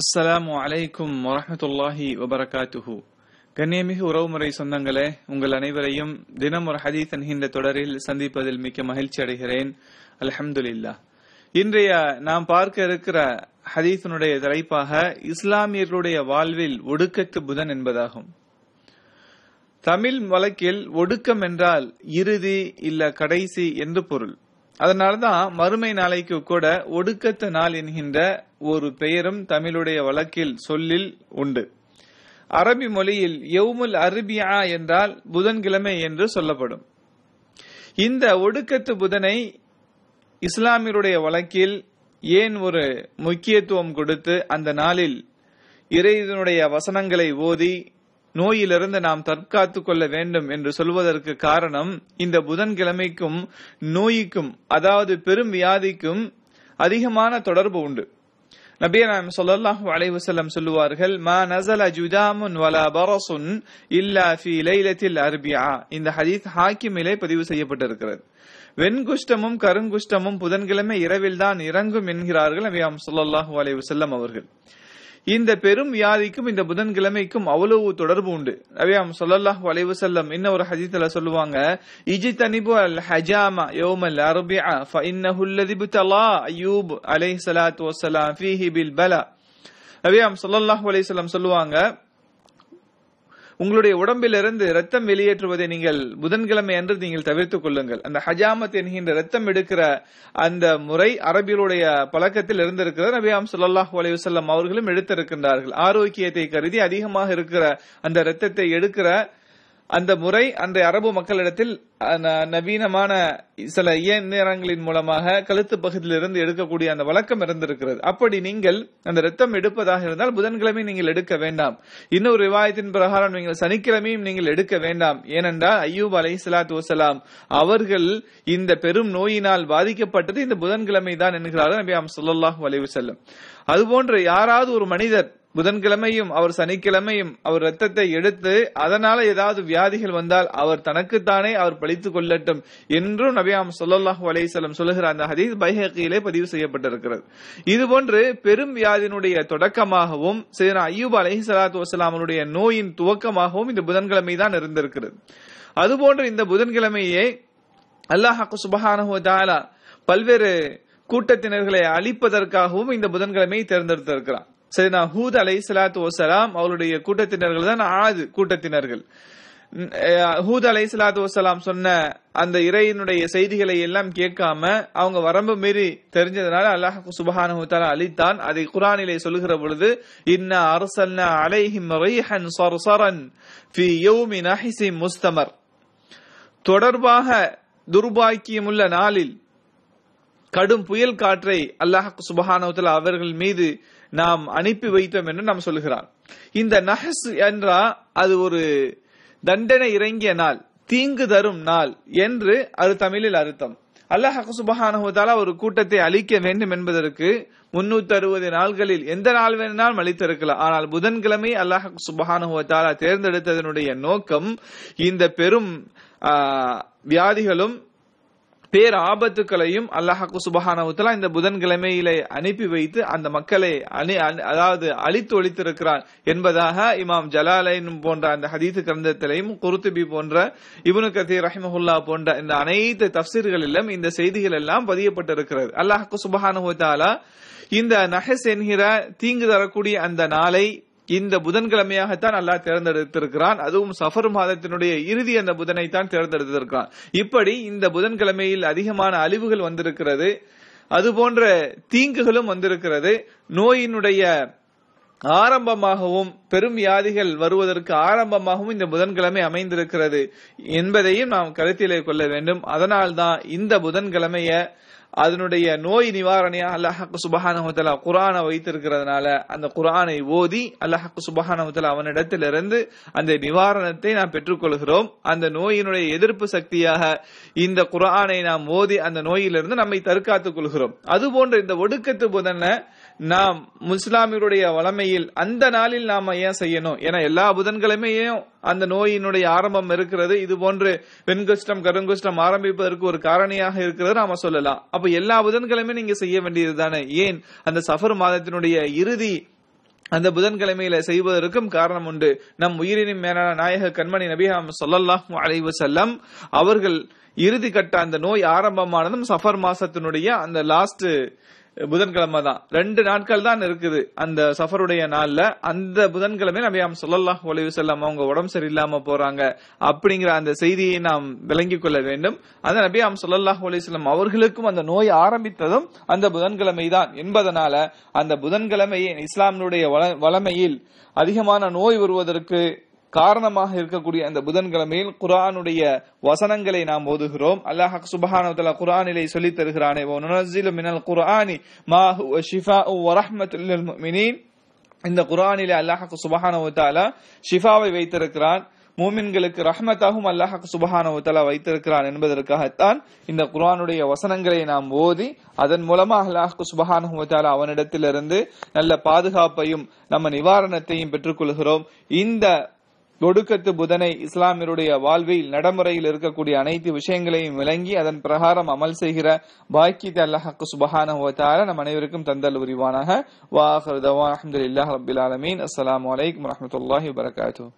அஸ்ஸலாமு வலைக்கும் வரமத்துல்லாஹி வபரகாத்துஹு கண்ணியமிகு உறவுமுறை சொந்தங்களே உங்கள் அனைவரையும் தினம் ஒரு ஹதீஸ் என்கின்ற தொடரில் சந்திப்பதில் மிக்க மகிழ்ச்சி அடைகிறேன் அலஹம்துல்லா இன்றைய நாம் பார்க்க இருக்கிற ஹதீசனுடைய தலைப்பாக இஸ்லாமியர்களுடைய வாழ்வில் ஒடுக்கத்து புதன் என்பதாகும் தமிழ் வழக்கில் ஒடுக்கம் என்றால் இறுதி இல்ல கடைசி என்று பொருள் அதனால்தான் மறுமை நாளைக்கு கூட ஒடுக்கத்து நாள் என்கின்ற ஒரு பெயரும் தமிழுடைய வழக்கில் சொல்லில் உண்டு அரபி மொழியில் எவ்முல் அரபியா என்றால் புதன்கிழமை என்று சொல்லப்படும் இந்த ஒடுக்கத்து புதனை இஸ்லாமியருடைய வழக்கில் ஏன் ஒரு முக்கியத்துவம் கொடுத்து அந்த நாளில் இறைவனுடைய வசனங்களை ஓதி நோயிலிருந்து நாம் தற்காத்து கொள்ள வேண்டும் என்று சொல்வதற்கு காரணம் இந்த புதன்கிழமைக்கும் நோய்க்கும் அதாவது பெரும் வியாதிக்கும் அதிகமான தொடர்பு உண்டு நபிய நாம் அலைவசல்லம் சொல்லுவார்கள் மா நசல ஜுதாமுன் வலா பரசுன் இல்லா ஃபி லைலத்தில் அர்பியா இந்த ஹதீத் ஹாக்கிமிலே பதிவு செய்யப்பட்டிருக்கிறது வெண்குஷ்டமும் கருங்குஷ்டமும் புதன்கிழமை இரவில் தான் இறங்கும் என்கிறார்கள் நபியாம் சொல்லல்லாஹு அலைவசல்லம் அவர்கள் இந்த பெரும் வியாதிக்கும் இந்த புதன்கிழமைக்கும் அவ்வளவு தொடர்பு உண்டு நபியாம் சொல்லல்லாஹ் செல்லம் இன்னும் ஒரு ஹஜித்ல சொல்லுவாங்க இஜி தனிபு அல் ஹஜாமா யோமல் அரபியா இன்னஹுல்லதிபு தலா அயூப் அலை சலாத் வசலாம் ஃபீஹி பில் பலா நபியாம் சொல்லல்லாஹ் வலைசல்லம் சொல்லுவாங்க உங்களுடைய உடம்பிலிருந்து ரத்தம் வெளியேற்றுவதை நீங்கள் புதன்கிழமை என்று நீங்கள் தவிர்த்துக் கொள்ளுங்கள் அந்த ஹஜாமத் என்கின்ற ரத்தம் எடுக்கிற அந்த முறை அரபியருடைய பழக்கத்தில் இருந்திருக்கிறது நபியாம் சுல்லாஹூ அலையுசல்லம் அவர்களும் எடுத்திருக்கின்றார்கள் ஆரோக்கியத்தை கருதி அதிகமாக இருக்கிற அந்த ரத்தத்தை எடுக்கிற அந்த முறை அன்றைய அரபு மக்களிடத்தில் நவீனமான சில இயந்திரங்களின் மூலமாக கழுத்து பகுதியிலிருந்து எடுக்கக்கூடிய அந்த வழக்கம் இருந்திருக்கிறது அப்படி நீங்கள் அந்த ரத்தம் எடுப்பதாக இருந்தால் புதன்கிழமை நீங்கள் எடுக்க வேண்டாம் இன்னொரு விவாயத்தின் பிரகாரம் நீங்கள் சனிக்கிழமையும் நீங்கள் எடுக்க வேண்டாம் ஏனென்றால் ஐயூப் அலை சலாத்து வசலாம் அவர்கள் இந்த பெரும் நோயினால் பாதிக்கப்பட்டது இந்த புதன்கிழமை தான் என்கிறார்கள் நபியாம் சொல்லாஹ் வலைவு செல்லும் அதுபோன்று யாராவது ஒரு மனிதர் புதன்கிழமையும் அவர் சனிக்கிழமையும் அவர் ரத்தத்தை எடுத்து அதனால ஏதாவது வியாதிகள் வந்தால் அவர் தனக்குத்தானே அவர் பழித்து கொள்ளட்டும் என்றும் நபியாம் சொல்லல்லாஹு அலைசலம் சொல்லுகிற அந்த ஹதீஸ் பைஹக்கியிலே பதிவு செய்யப்பட்டிருக்கிறது இதுபோன்று பெரும் வியாதியினுடைய தொடக்கமாகவும் சைதனா ஐயூப் அலஹி சலாத்து வசலாமனுடைய நோயின் துவக்கமாகவும் இந்த புதன்கிழமை தான் இருந்திருக்கிறது அதுபோன்று இந்த புதன்கிழமையே அல்லாஹாக்கு சுபஹானஹு தாலா பல்வேறு கூட்டத்தினர்களை அழிப்பதற்காகவும் இந்த புதன்கிழமையை தேர்ந்தெடுத்திருக்கிறார் நான் ஹூத் அலை சலாத்து வசலாம் அவருடைய கூட்டத்தினர்கள் தான் ஆது கூட்டத்தினர்கள் ஹூத் அலை சலாத்து வசலாம் சொன்ன அந்த இறையினுடைய செய்திகளை எல்லாம் கேட்காம அவங்க வரம்பு மீறி தெரிஞ்சதுனால அல்லாஹ் சுபஹானுத்தால அழித்தான் அதை குரானிலே சொல்லுகிற பொழுது இன்ன அரசல்னா அலைஹிம் ரைஹன் சர்சரன் ஃபி யௌமி நஹிசி முஸ்தமர் தொடர்பாக துர்பாக்கியமுள்ள நாளில் கடும் புயல் காற்றை அல்லாஹ் சுபஹானவத்தில் அவர்கள் மீது நாம் அனுப்பி வைத்தோம் என்று நாம் சொல்கிறார் இந்த நஹஸ் என்றா அது ஒரு தண்டனை இறங்கிய நாள் தீங்கு தரும் நாள் என்று அது தமிழில் அர்த்தம் அல்லாஹ் சுபஹானுவதாலா ஒரு கூட்டத்தை அழிக்க வேண்டும் என்பதற்கு முன்னூத்தி அறுபது நாள்களில் எந்த நாள் வேணாலும் அளித்திருக்கலாம் ஆனால் புதன்கிழமை அல்லாஹ் சுபஹானுவதாலா தேர்ந்தெடுத்ததனுடைய நோக்கம் இந்த பெரும் வியாதிகளும் பேர் ஆபத்துக்களையும் அல்லாஹாக்கு சுபஹான இந்த புதன்கிழமையிலே அனுப்பி வைத்து அந்த மக்களை அணி அதாவது அழித்து ஒழித்திருக்கிறான் என்பதாக இமாம் ஜலாலைன் போன்ற அந்த ஹதீத் கிரந்தத்திலையும் குருத்துபி போன்ற இபுனு கதி ரஹிமஹுல்லா போன்ற இந்த அனைத்து தப்சீர்களிலும் இந்த செய்திகள் எல்லாம் பதியப்பட்டிருக்கிறது அல்லாஹாக்கு சுபஹானவுத்தாலா இந்த நஹஸ் என்கிற தீங்கு தரக்கூடிய அந்த நாளை இந்த புதன்கிழமையாகத்தான் அல்லாஹ் தேர்ந்தெடுத்திருக்கிறான் அதுவும் சஃபர் மாதத்தினுடைய இறுதி அந்த புதனை தான் தேர்ந்தெடுத்திருக்கிறான் இப்படி இந்த புதன்கிழமையில் அதிகமான அழிவுகள் வந்திருக்கிறது அதுபோன்ற தீங்குகளும் வந்திருக்கிறது நோயினுடைய ஆரம்பமாகவும் பெரும் வியாதிகள் வருவதற்கு ஆரம்பமாகவும் இந்த புதன்கிழமை அமைந்திருக்கிறது என்பதையும் நாம் கருத்திலே கொள்ள வேண்டும் அதனால்தான் இந்த புதன்கிழமைய அதனுடைய நோய் நிவாரணையா அல்லஹாக்கு சுபஹானஹுத்தலா குரானை வைத்திருக்கிறதுனால அந்த குரானை ஓதி அல்லஹாக்கு சுபஹானஹுத்தலா அவனிடத்திலிருந்து அந்த நிவாரணத்தை நாம் பெற்றுக்கொள்கிறோம் அந்த நோயினுடைய எதிர்ப்பு சக்தியாக இந்த குரானை நாம் ஓதி அந்த நோயிலிருந்து நம்மை தற்காத்துக் கொள்கிறோம் அதுபோன்ற இந்த ஒடுக்கத்து புதன்ல நாம் முஸ்லாமியருடைய வளமையில் அந்த நாளில் நாம் ஏன் செய்யணும் என எல்லா புதன்கிழமையும் அந்த நோயினுடைய ஆரம்பம் இருக்கிறது இது போன்று வெண்குஷ்டம் கருங்குஷ்டம் ஆரம்பிப்பதற்கு ஒரு காரணியாக இருக்கிறது நாம சொல்லலாம் அப்ப எல்லா புதன்கிழமையும் நீங்க செய்ய வேண்டியது தானே ஏன் அந்த சஃபர் மாதத்தினுடைய இறுதி அந்த புதன்கிழமையில செய்வதற்கும் காரணம் உண்டு நம் உயிரினும் மேலான நாயக கண்மணி நபிஹாம் சொல்லல்லாஹ் அழைவு செல்லம் அவர்கள் இறுதி கட்ட அந்த நோய் ஆரம்பமானதும் சஃபர் மாசத்தினுடைய அந்த லாஸ்ட் புதன்கிழமை தான் ரெண்டு நாட்கள் தான் இருக்குது அந்த சஃபருடைய நாள்ல அந்த புதன்கிழமை யாம் சொல்லலாம் ஒளிவு செல்லாம அவங்க உடம்பு சரியில்லாம போறாங்க அப்படிங்கிற அந்த செய்தியை நாம் விளங்கிக் கொள்ள வேண்டும் அந்த ஆம் சொல்லல்லாஹ் ஒளிவு செல்லம் அவர்களுக்கும் அந்த நோய் ஆரம்பித்ததும் அந்த புதன்கிழமை தான் என்பதனால அந்த புதன்கிழமையை இஸ்லாமினுடைய வளமையில் அதிகமான நோய் வருவதற்கு காரணமாக இருக்கக்கூடிய அந்த புதன்கிழமையில் குரானுடைய வசனங்களை நாம் ஓதுகிறோம் அல்லாஹ் சுபஹான குரானிலே சொல்லி தருகிறானே மினல் குரானி மாஹு இந்த குரானிலே அல்லாஹாக்கு சுபஹான ஷிஃபாவை வைத்திருக்கிறான் மூமின்களுக்கு ரஹ்மத்தாகவும் அல்லாஹாக்கு சுபஹானவுத்தலா வைத்திருக்கிறான் என்பதற்காகத்தான் இந்த குரானுடைய வசனங்களை நாம் ஓதி அதன் மூலமா அல்லாஹாக்கு சுபஹானஹுவத்தாலா அவனிடத்திலிருந்து நல்ல பாதுகாப்பையும் நம்ம நிவாரணத்தையும் பெற்றுக்கொள்கிறோம் இந்த ஒடுக்கத்து புதனை இஸ்லாமியருடைய வாழ்வில் நடைமுறையில் இருக்கக்கூடிய அனைத்து விஷயங்களையும் விளங்கி அதன் பிரகாரம் அமல் செய்கிற பாக்கித் அல்லாஹக்கு சுபஹான நம் அனைவருக்கும் தந்தல் உரிவானாக வாஹர் தவான் அஹமதுல்லாஹ் ரபில் ஆலமீன் அஸ்லாம் வலைக்கம் வரமத்துல்லாஹி வரகாத்தூ